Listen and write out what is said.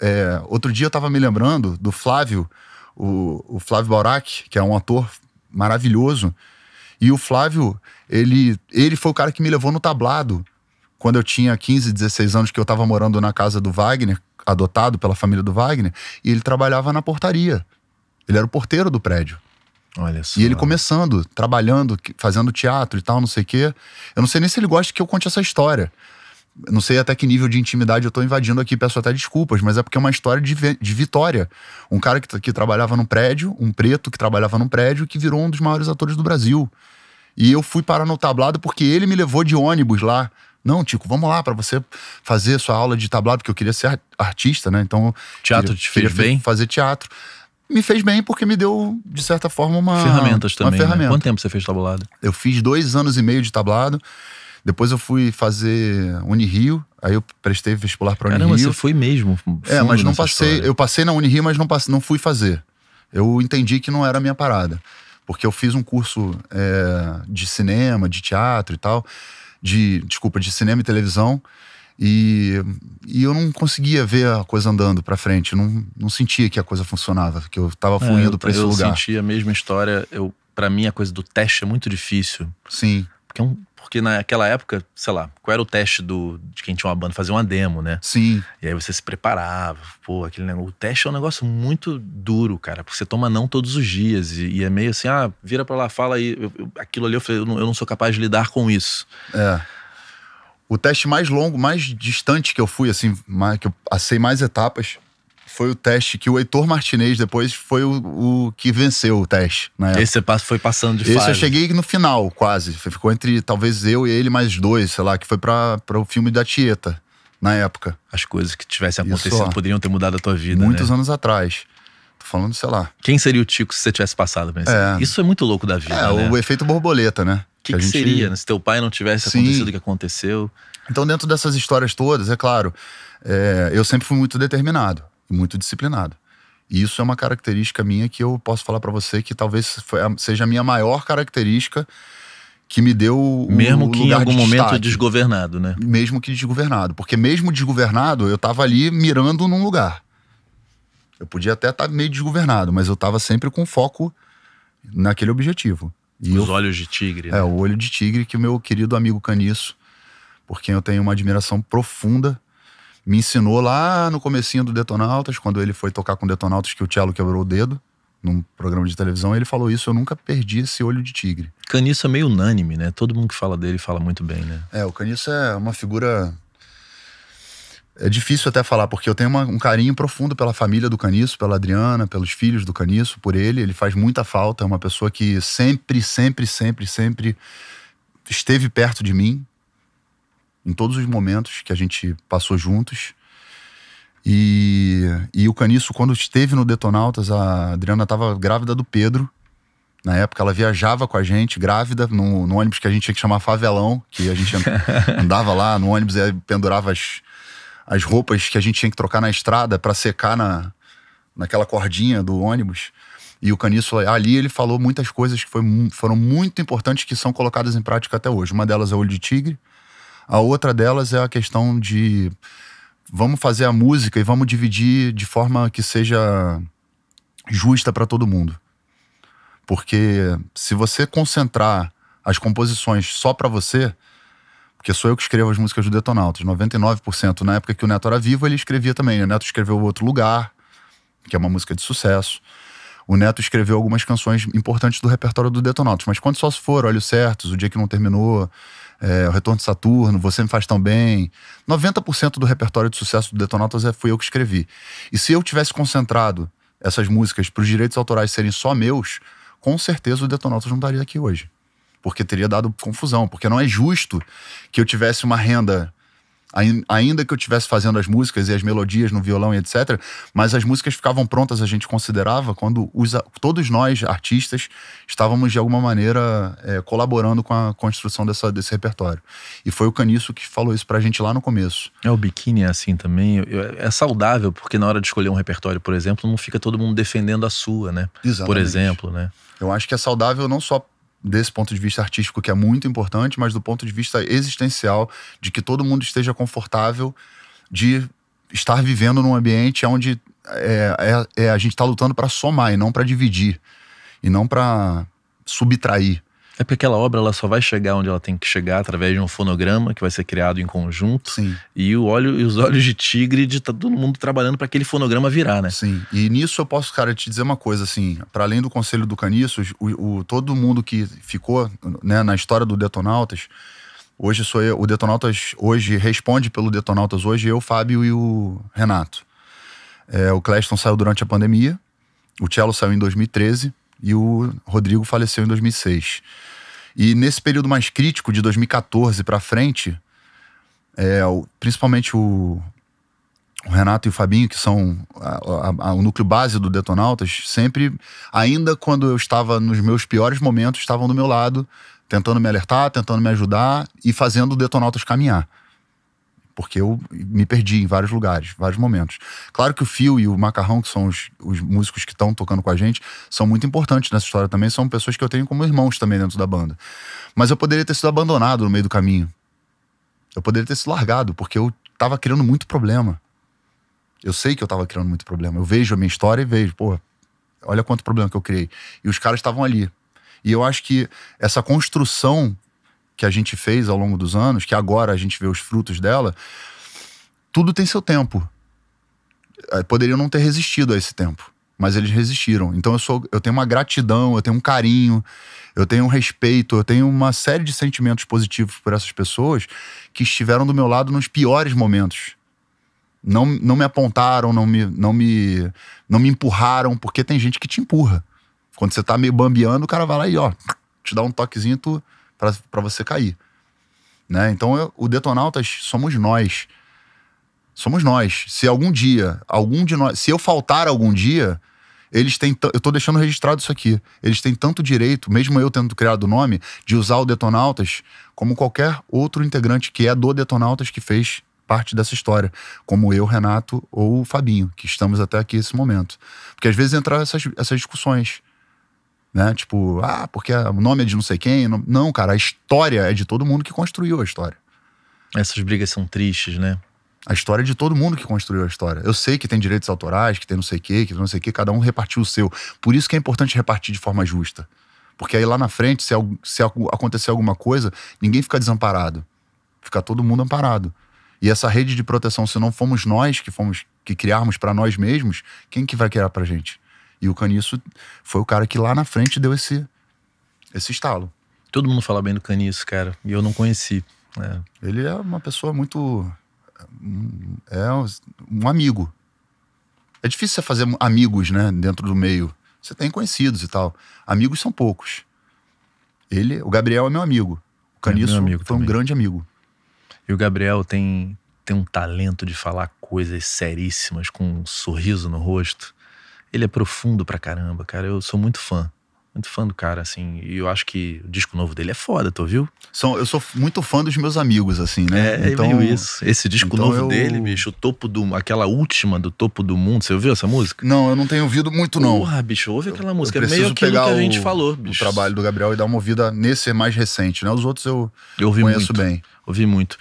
É, outro dia eu tava me lembrando do Flávio, o, o Flávio Baurac, que é um ator maravilhoso. E o Flávio, ele, ele foi o cara que me levou no tablado. Quando eu tinha 15, 16 anos, que eu tava morando na casa do Wagner, adotado pela família do Wagner, e ele trabalhava na portaria. Ele era o porteiro do prédio. Olha só. E ele começando, trabalhando, fazendo teatro e tal, não sei o quê. Eu não sei nem se ele gosta que eu conte essa história. Não sei até que nível de intimidade eu tô invadindo aqui, peço até desculpas, mas é porque é uma história de, de vitória. Um cara que, que trabalhava num prédio, um preto que trabalhava num prédio, que virou um dos maiores atores do Brasil. E eu fui parar no tablado porque ele me levou de ônibus lá. Não, Tico, vamos lá para você fazer sua aula de tablado, porque eu queria ser artista, né? Então. Teatro queria, te fez bem? Fazer teatro. Me fez bem porque me deu, de certa forma, uma. Ferramentas também. Uma né? ferramenta. Né? Quanto tempo você fez tablado? Eu fiz dois anos e meio de tablado. Depois eu fui fazer Unirio, aí eu prestei vestibular para Unirio. Caramba, você foi mesmo. É, mas não passei. História. Eu passei na Unirio, mas não, passei, não fui fazer. Eu entendi que não era a minha parada. Porque eu fiz um curso é, de cinema, de teatro e tal. De, desculpa, de cinema e televisão. E, e eu não conseguia ver a coisa andando para frente. Não, não sentia que a coisa funcionava, que eu tava é, fluindo é, para esse eu lugar. Eu senti a mesma história. Eu, para mim, a coisa do teste é muito difícil. Sim. Porque, é um, porque naquela época, sei lá, qual era o teste do, de quem tinha uma banda? Fazer uma demo, né? Sim. E aí você se preparava. Pô, aquele negócio. O teste é um negócio muito duro, cara. Porque você toma não todos os dias. E, e é meio assim, ah, vira pra lá, fala aí. Eu, eu, aquilo ali eu falei, eu não, eu não sou capaz de lidar com isso. É. O teste mais longo, mais distante que eu fui, assim, mais, que eu passei mais etapas, foi o teste que o Heitor Martinez depois foi o, o que venceu o teste. Né? Esse você foi passando de fase. Esse eu cheguei no final, quase. Ficou entre talvez eu e ele mais dois, sei lá, que foi para o filme da Tieta, na época. As coisas que tivessem acontecido Isso, poderiam ter mudado a tua vida. Muitos né? anos atrás. Tô falando, sei lá. Quem seria o Tico se você tivesse passado? É. Isso é muito louco da vida. É, né? o efeito borboleta, né? O que, que, que gente... seria né? se teu pai não tivesse Sim. acontecido o que aconteceu? Então, dentro dessas histórias todas, é claro, é, eu sempre fui muito determinado e muito disciplinado. E isso é uma característica minha que eu posso falar para você que talvez seja a minha maior característica que me deu mesmo que em algum de momento destaque. desgovernado, né? Mesmo que desgovernado, porque mesmo desgovernado eu tava ali mirando num lugar. Eu podia até estar tá meio desgovernado, mas eu tava sempre com foco naquele objetivo. E Os eu, olhos de tigre. É né? o olho de tigre que o meu querido amigo Caniço, por quem eu tenho uma admiração profunda, me ensinou lá no comecinho do Detonautas, quando ele foi tocar com o Detonautas que o Cello quebrou o dedo num programa de televisão, ele falou isso, eu nunca perdi esse olho de tigre. Caniço é meio unânime, né? Todo mundo que fala dele fala muito bem, né? É, o Caniço é uma figura é difícil até falar, porque eu tenho uma, um carinho profundo pela família do Caniço, pela Adriana, pelos filhos do Caniço, por ele. Ele faz muita falta. É uma pessoa que sempre, sempre, sempre, sempre esteve perto de mim em todos os momentos que a gente passou juntos. E, e o Caniço, quando esteve no Detonautas, a Adriana estava grávida do Pedro. Na época, ela viajava com a gente, grávida, no, no ônibus que a gente tinha que chamar Favelão, que a gente andava lá no ônibus e pendurava as, as roupas que a gente tinha que trocar na estrada para secar na, naquela cordinha do ônibus. E o Caniço, ali ele falou muitas coisas que foi, foram muito importantes que são colocadas em prática até hoje. Uma delas é o olho de tigre, a outra delas é a questão de vamos fazer a música e vamos dividir de forma que seja justa para todo mundo. Porque se você concentrar as composições só para você, porque sou eu que escrevo as músicas do Detonautas, 99%. Na época que o Neto era vivo, ele escrevia também. O Neto escreveu Outro Lugar, que é uma música de sucesso. O Neto escreveu algumas canções importantes do repertório do Detonautas, mas quando só se foram, Olhos Certos, O Dia Que Não Terminou, é, O Retorno de Saturno, Você Me Faz Tão Bem. 90% do repertório de sucesso do Detonautas é, fui eu que escrevi. E se eu tivesse concentrado essas músicas para os direitos autorais serem só meus, com certeza o Detonautas não estaria aqui hoje. Porque teria dado confusão. Porque não é justo que eu tivesse uma renda ainda que eu estivesse fazendo as músicas e as melodias no violão e etc, mas as músicas ficavam prontas, a gente considerava, quando os, todos nós, artistas, estávamos de alguma maneira é, colaborando com a construção dessa, desse repertório. E foi o Caniço que falou isso pra gente lá no começo. É, o biquíni é assim também. É saudável, porque na hora de escolher um repertório, por exemplo, não fica todo mundo defendendo a sua, né? Exatamente. Por exemplo, né? Eu acho que é saudável não só desse ponto de vista artístico, que é muito importante, mas do ponto de vista existencial, de que todo mundo esteja confortável de estar vivendo num ambiente onde é, é, é a gente está lutando para somar e não para dividir, e não para subtrair. É porque aquela obra ela só vai chegar onde ela tem que chegar através de um fonograma que vai ser criado em conjunto. Sim. E o e os olhos de tigre de tá todo mundo trabalhando para aquele fonograma virar, né? Sim. E nisso eu posso, cara, te dizer uma coisa assim, para além do conselho do Caniços, o, o, todo mundo que ficou, né, na história do Detonautas, hoje sou eu, o Detonautas hoje responde pelo Detonautas hoje eu, Fábio e o Renato. É, o Cleston saiu durante a pandemia, o Cello saiu em 2013 e o Rodrigo faleceu em 2006. E nesse período mais crítico, de 2014 para frente, é, o, principalmente o, o, Renato e o Fabinho, que são a, a, a, o núcleo base do Detonautas, sempre, ainda quando eu estava nos meus piores momentos, estavam do meu lado, tentando me alertar, tentando me ajudar e fazendo o Detonautas caminhar porque eu me perdi em vários lugares, vários momentos. Claro que o Fio e o Macarrão, que são os, os músicos que estão tocando com a gente, são muito importantes nessa história também, são pessoas que eu tenho como irmãos também dentro da banda. Mas eu poderia ter sido abandonado no meio do caminho. Eu poderia ter sido largado, porque eu tava criando muito problema. Eu sei que eu tava criando muito problema. Eu vejo a minha história e vejo, pô, olha quanto problema que eu criei. E os caras estavam ali. E eu acho que essa construção que a gente fez ao longo dos anos, que agora a gente vê os frutos dela, tudo tem seu tempo. Eh, poderiam não ter resistido a esse tempo, mas eles resistiram. Então eu sou, eu tenho uma gratidão, eu tenho um carinho, eu tenho um respeito, eu tenho uma série de sentimentos positivos por essas pessoas que estiveram do meu lado nos piores momentos. Não, não me apontaram, não me, não me não me empurraram, porque tem gente que te empurra. Quando você tá meio bambeando, o cara vai lá e ó, te dá um toquezinho, tu para você cair. Né? Então, eu, o Detonautas somos nós. Somos nós. Se algum dia, algum de nós, se eu faltar algum dia, eles têm. Eu tô deixando registrado isso aqui. Eles têm tanto direito, mesmo eu tendo criado o nome, de usar o Detonautas como qualquer outro integrante que é do Detonautas que fez parte dessa história, como eu, Renato ou o Fabinho, que estamos até aqui nesse momento. Porque às vezes entram essas, essas discussões. Né? Tipo, ah, porque o nome é de não sei quem. Não, cara, a história é de todo mundo que construiu a história. Essas brigas são tristes, né? A história é de todo mundo que construiu a história. Eu sei que tem direitos autorais, que tem não sei o quê, que não sei o quê, cada um repartiu o seu. Por isso que é importante repartir de forma justa. Porque aí lá na frente, se, se acontecer alguma coisa, ninguém fica desamparado. Fica todo mundo amparado. E essa rede de proteção, se não fomos nós que fomos que criarmos para nós mesmos, quem que vai criar para gente? E o Caniço foi o cara que lá na frente deu esse, esse estalo. Todo mundo fala bem do Caniço, cara, e eu não conheci. Né? Ele é uma pessoa muito. É um amigo. É difícil você fazer amigos, né, dentro do meio. Você tem conhecidos e tal. Amigos são poucos. Ele, o Gabriel é meu amigo. O é Caniço é amigo foi também. um grande amigo. E o Gabriel tem, tem um talento de falar coisas seríssimas com um sorriso no rosto. Ele é profundo pra caramba, cara. Eu sou muito fã. Muito fã do cara, assim. E eu acho que o disco novo dele é foda, tu viu? eu sou muito fã dos meus amigos, assim, né? É, então, meio isso. Esse disco então novo eu... dele, bicho, o topo do. Aquela última do topo do mundo. Você ouviu essa música? Não, eu não tenho ouvido muito, não. Porra, bicho, ouve aquela música. eu é meio aquilo pegar que a gente o, falou, bicho. O trabalho do Gabriel e dar uma ouvida nesse mais recente, né? Os outros eu, eu ouvi conheço muito. bem ouvi muito.